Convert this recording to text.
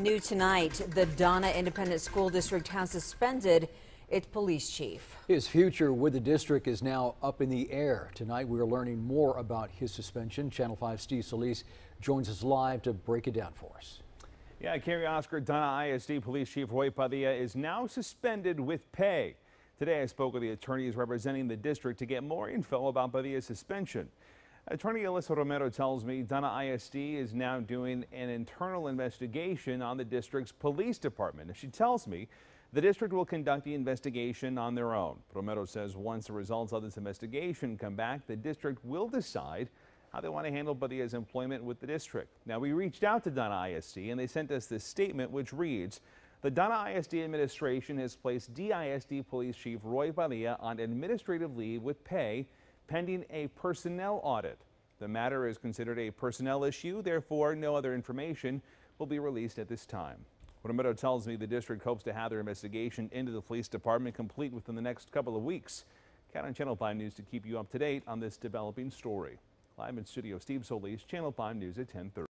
New tonight, the Donna Independent School District has suspended its police chief. His future with the district is now up in the air. Tonight, we are learning more about his suspension. Channel 5's Steve Solis joins us live to break it down for us. Yeah, Kerry Oscar, Donna ISD Police Chief Roy Padilla is now suspended with pay. Today, I spoke with the attorneys representing the district to get more info about Padilla's suspension. Attorney Alyssa Romero tells me Donna ISD is now doing an internal investigation on the district's police department. She tells me the district will conduct the investigation on their own. Romero says once the results of this investigation come back, the district will decide how they want to handle Badia's employment with the district. Now, we reached out to Donna ISD and they sent us this statement, which reads, the Donna ISD administration has placed DISD Police Chief Roy Badia on administrative leave with pay pending a personnel audit. The matter is considered a personnel issue, therefore, no other information will be released at this time. Romero tells me the district hopes to have their investigation into the police department complete within the next couple of weeks. Count on Channel 5 News to keep you up to date on this developing story. Live in studio, Steve Solis, Channel 5 News at 1030.